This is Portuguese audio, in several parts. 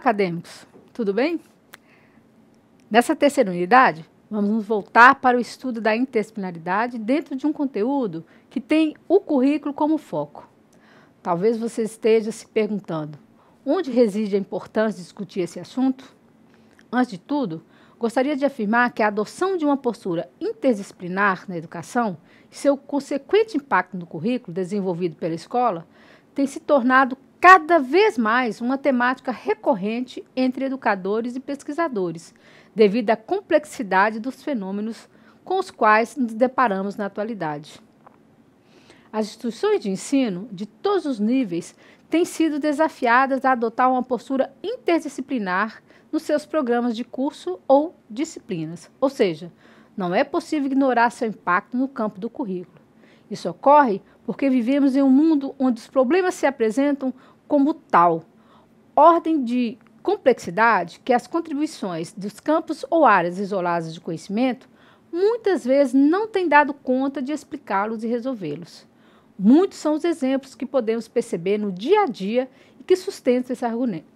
acadêmicos, tudo bem? Nessa terceira unidade, vamos voltar para o estudo da interdisciplinaridade dentro de um conteúdo que tem o currículo como foco. Talvez você esteja se perguntando onde reside a importância de discutir esse assunto? Antes de tudo, gostaria de afirmar que a adoção de uma postura interdisciplinar na educação e seu consequente impacto no currículo desenvolvido pela escola tem se tornado cada vez mais uma temática recorrente entre educadores e pesquisadores, devido à complexidade dos fenômenos com os quais nos deparamos na atualidade. As instituições de ensino, de todos os níveis, têm sido desafiadas a adotar uma postura interdisciplinar nos seus programas de curso ou disciplinas, ou seja, não é possível ignorar seu impacto no campo do currículo. Isso ocorre porque vivemos em um mundo onde os problemas se apresentam como tal, ordem de complexidade que as contribuições dos campos ou áreas isoladas de conhecimento muitas vezes não têm dado conta de explicá-los e resolvê-los. Muitos são os exemplos que podemos perceber no dia a dia e que sustentam esse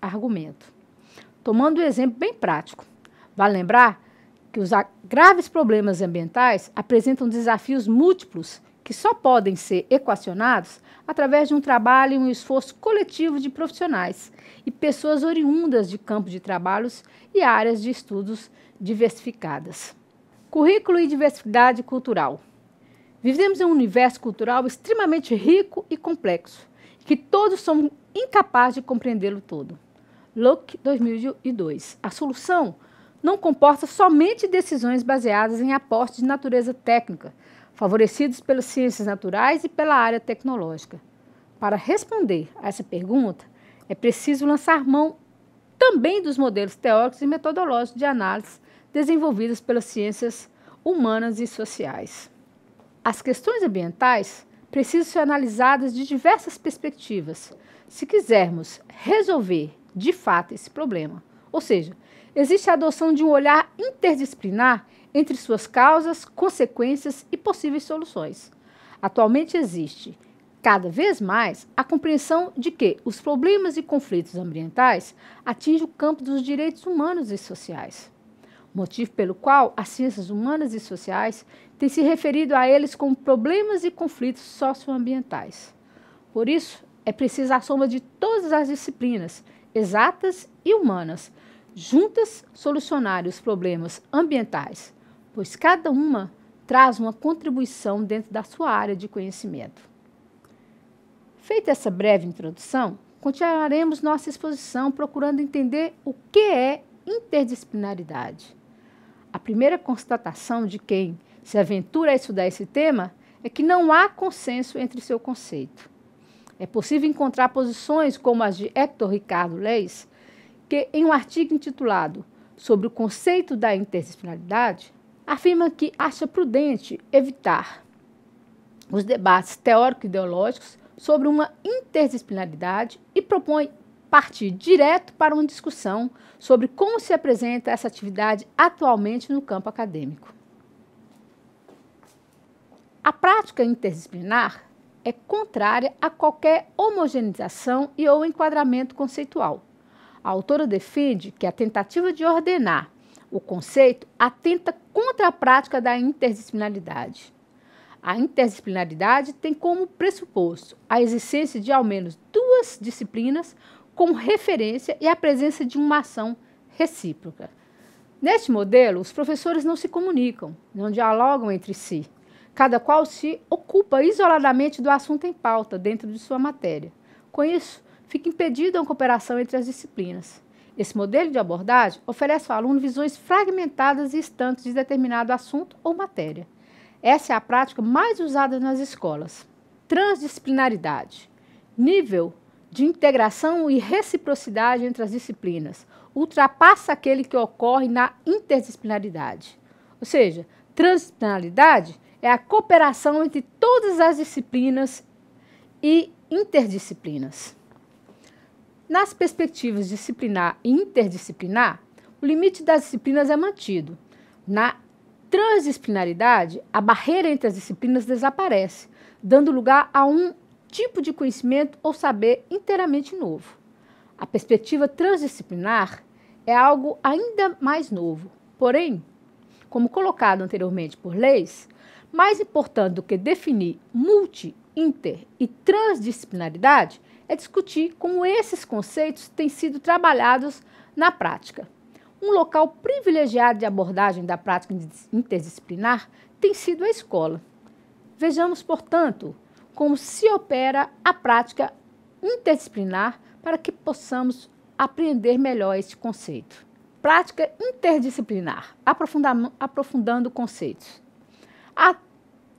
argumento. Tomando um exemplo bem prático, vale lembrar que os graves problemas ambientais apresentam desafios múltiplos que só podem ser equacionados através de um trabalho e um esforço coletivo de profissionais e pessoas oriundas de campos de trabalhos e áreas de estudos diversificadas. Currículo e diversidade cultural. Vivemos em um universo cultural extremamente rico e complexo, que todos somos incapazes de compreendê-lo todo. Locke 2002. A solução não comporta somente decisões baseadas em aportes de natureza técnica, favorecidos pelas ciências naturais e pela área tecnológica. Para responder a essa pergunta, é preciso lançar mão também dos modelos teóricos e metodológicos de análise desenvolvidos pelas ciências humanas e sociais. As questões ambientais precisam ser analisadas de diversas perspectivas, se quisermos resolver de fato esse problema. Ou seja, existe a adoção de um olhar interdisciplinar entre suas causas, consequências e possíveis soluções. Atualmente existe, cada vez mais, a compreensão de que os problemas e conflitos ambientais atingem o campo dos direitos humanos e sociais. Motivo pelo qual as ciências humanas e sociais têm se referido a eles como problemas e conflitos socioambientais. Por isso, é precisa a soma de todas as disciplinas, exatas e humanas, juntas solucionar os problemas ambientais, pois cada uma traz uma contribuição dentro da sua área de conhecimento. Feita essa breve introdução, continuaremos nossa exposição procurando entender o que é interdisciplinaridade. A primeira constatação de quem se aventura a estudar esse tema é que não há consenso entre seu conceito. É possível encontrar posições como as de Hector Ricardo Leis, que, em um artigo intitulado Sobre o conceito da interdisciplinaridade, afirma que acha prudente evitar os debates teórico-ideológicos sobre uma interdisciplinaridade e propõe partir direto para uma discussão sobre como se apresenta essa atividade atualmente no campo acadêmico. A prática interdisciplinar é contrária a qualquer homogeneização e ou enquadramento conceitual. A autora defende que a tentativa de ordenar o conceito atenta contra a prática da interdisciplinaridade. A interdisciplinaridade tem como pressuposto a existência de ao menos duas disciplinas como referência e a presença de uma ação recíproca. Neste modelo, os professores não se comunicam, não dialogam entre si. Cada qual se ocupa isoladamente do assunto em pauta dentro de sua matéria. Com isso, fica impedida a cooperação entre as disciplinas. Esse modelo de abordagem oferece ao aluno visões fragmentadas e estantes de determinado assunto ou matéria. Essa é a prática mais usada nas escolas. Transdisciplinaridade nível de integração e reciprocidade entre as disciplinas ultrapassa aquele que ocorre na interdisciplinaridade. Ou seja, transdisciplinaridade é a cooperação entre todas as disciplinas e interdisciplinas. Nas perspectivas disciplinar e interdisciplinar, o limite das disciplinas é mantido. Na transdisciplinaridade, a barreira entre as disciplinas desaparece, dando lugar a um tipo de conhecimento ou saber inteiramente novo. A perspectiva transdisciplinar é algo ainda mais novo, porém, como colocado anteriormente por leis, mais importante do que definir multi, inter e transdisciplinaridade é discutir como esses conceitos têm sido trabalhados na prática. Um local privilegiado de abordagem da prática interdisciplinar tem sido a escola. Vejamos, portanto, como se opera a prática interdisciplinar para que possamos aprender melhor este conceito. Prática interdisciplinar, aprofundando conceitos. A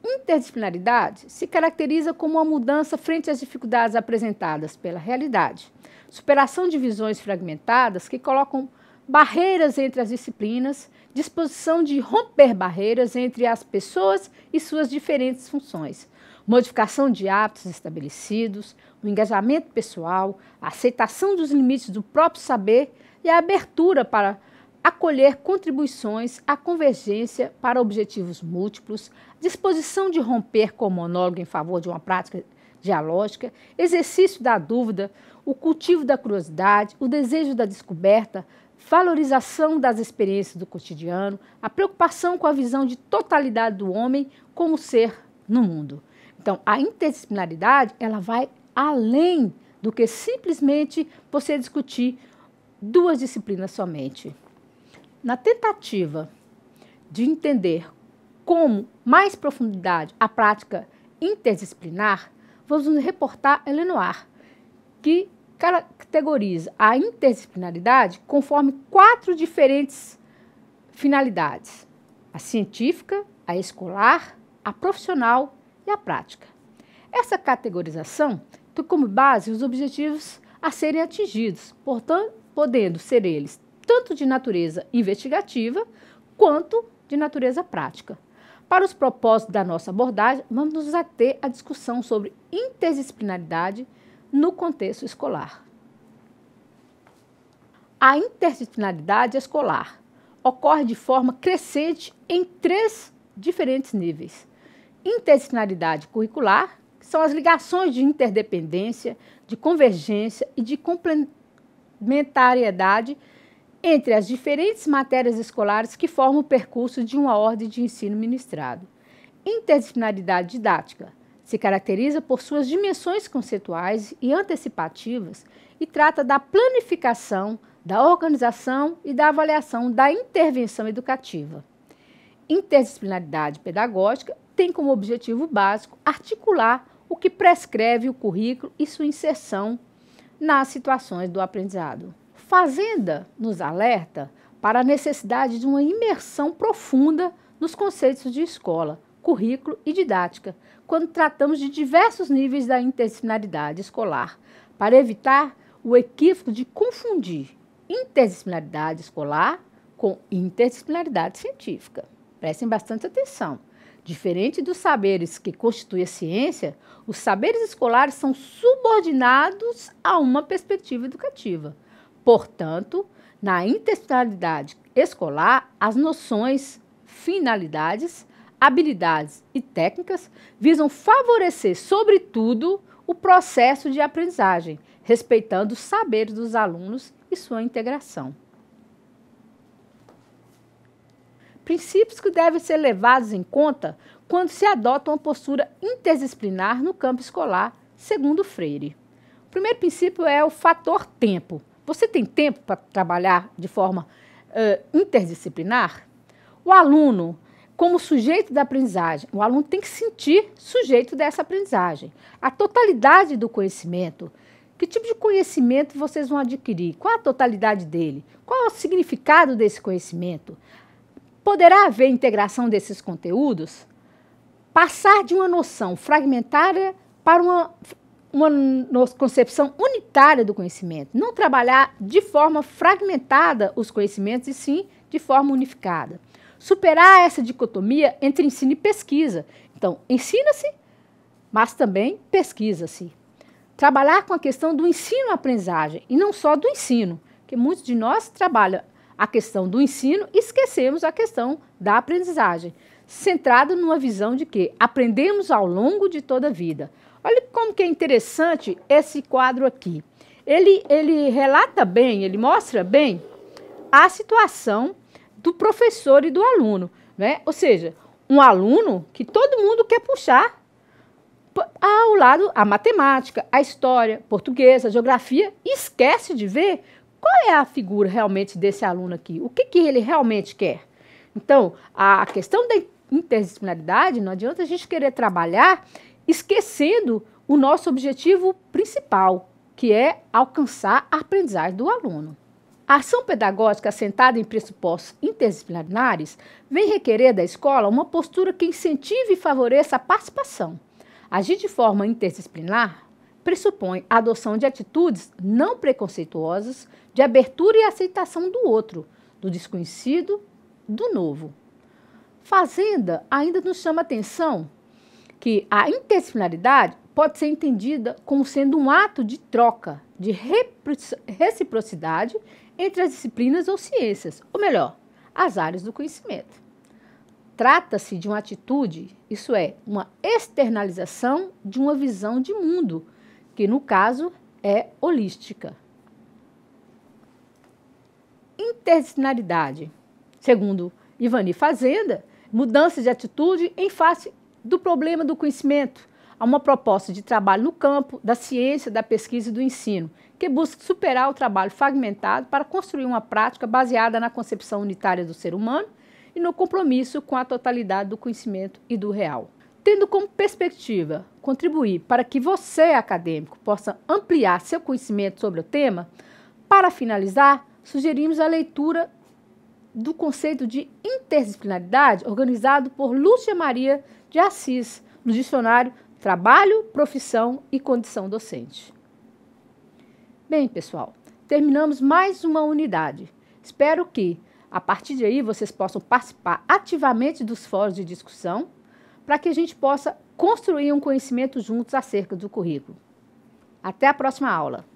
interdisciplinaridade se caracteriza como uma mudança frente às dificuldades apresentadas pela realidade, superação de visões fragmentadas que colocam barreiras entre as disciplinas, disposição de romper barreiras entre as pessoas e suas diferentes funções, modificação de hábitos estabelecidos, o engajamento pessoal, a aceitação dos limites do próprio saber e a abertura para acolher contribuições à convergência para objetivos múltiplos, disposição de romper com o monólogo em favor de uma prática dialógica, exercício da dúvida, o cultivo da curiosidade, o desejo da descoberta, valorização das experiências do cotidiano, a preocupação com a visão de totalidade do homem como ser no mundo. Então, a interdisciplinaridade, ela vai além do que simplesmente você discutir duas disciplinas somente na tentativa de entender como mais profundidade a prática interdisciplinar, vamos nos reportar a Lenoir, que categoriza a interdisciplinaridade conforme quatro diferentes finalidades: a científica, a escolar, a profissional e a prática. Essa categorização tem como base os objetivos a serem atingidos, portanto, podendo ser eles tanto de natureza investigativa quanto de natureza prática. Para os propósitos da nossa abordagem, vamos nos ater à discussão sobre interdisciplinaridade no contexto escolar. A interdisciplinaridade escolar ocorre de forma crescente em três diferentes níveis: interdisciplinaridade curricular, que são as ligações de interdependência, de convergência e de complementariedade entre as diferentes matérias escolares que formam o percurso de uma ordem de ensino ministrado. Interdisciplinaridade didática se caracteriza por suas dimensões conceituais e antecipativas e trata da planificação, da organização e da avaliação da intervenção educativa. Interdisciplinaridade pedagógica tem como objetivo básico articular o que prescreve o currículo e sua inserção nas situações do aprendizado. Fazenda nos alerta para a necessidade de uma imersão profunda nos conceitos de escola, currículo e didática, quando tratamos de diversos níveis da interdisciplinaridade escolar, para evitar o equívoco de confundir interdisciplinaridade escolar com interdisciplinaridade científica. Prestem bastante atenção. Diferente dos saberes que constituem a ciência, os saberes escolares são subordinados a uma perspectiva educativa. Portanto, na intencionalidade escolar, as noções, finalidades, habilidades e técnicas visam favorecer, sobretudo, o processo de aprendizagem, respeitando os saberes dos alunos e sua integração. Princípios que devem ser levados em conta quando se adota uma postura interdisciplinar no campo escolar, segundo Freire. O primeiro princípio é o fator tempo. Você tem tempo para trabalhar de forma uh, interdisciplinar? O aluno, como sujeito da aprendizagem, o aluno tem que sentir sujeito dessa aprendizagem. A totalidade do conhecimento. Que tipo de conhecimento vocês vão adquirir? Qual a totalidade dele? Qual o significado desse conhecimento? Poderá haver integração desses conteúdos? Passar de uma noção fragmentária para uma uma concepção unitária do conhecimento, não trabalhar de forma fragmentada os conhecimentos e sim de forma unificada. Superar essa dicotomia entre ensino e pesquisa. Então, ensina-se, mas também pesquisa-se. Trabalhar com a questão do ensino-aprendizagem e não só do ensino, que muitos de nós trabalham a questão do ensino e esquecemos a questão da aprendizagem, centrado numa visão de que aprendemos ao longo de toda a vida. Olha como que é interessante esse quadro aqui. Ele, ele relata bem, ele mostra bem a situação do professor e do aluno. Né? Ou seja, um aluno que todo mundo quer puxar ao lado a matemática, a história, português, a geografia, esquece de ver qual é a figura realmente desse aluno aqui, o que, que ele realmente quer. Então, a questão da interdisciplinaridade, não adianta a gente querer trabalhar esquecendo o nosso objetivo principal, que é alcançar a aprendizagem do aluno. A ação pedagógica assentada em pressupostos interdisciplinares vem requerer da escola uma postura que incentive e favoreça a participação. Agir de forma interdisciplinar pressupõe a adoção de atitudes não preconceituosas, de abertura e aceitação do outro, do desconhecido, do novo. Fazenda ainda nos chama atenção que a intencionalidade pode ser entendida como sendo um ato de troca, de reciprocidade entre as disciplinas ou ciências, ou melhor, as áreas do conhecimento. Trata-se de uma atitude, isso é, uma externalização de uma visão de mundo, que no caso é holística. Interdisciplinaridade. Segundo Ivani Fazenda, mudança de atitude em face do problema do conhecimento a uma proposta de trabalho no campo da ciência, da pesquisa e do ensino, que busca superar o trabalho fragmentado para construir uma prática baseada na concepção unitária do ser humano e no compromisso com a totalidade do conhecimento e do real. Tendo como perspectiva contribuir para que você, acadêmico, possa ampliar seu conhecimento sobre o tema, para finalizar, sugerimos a leitura do conceito de interdisciplinaridade organizado por Lúcia Maria de Assis, no dicionário Trabalho, Profissão e Condição Docente. Bem, pessoal, terminamos mais uma unidade. Espero que, a partir de aí, vocês possam participar ativamente dos fóruns de discussão para que a gente possa construir um conhecimento juntos acerca do currículo. Até a próxima aula!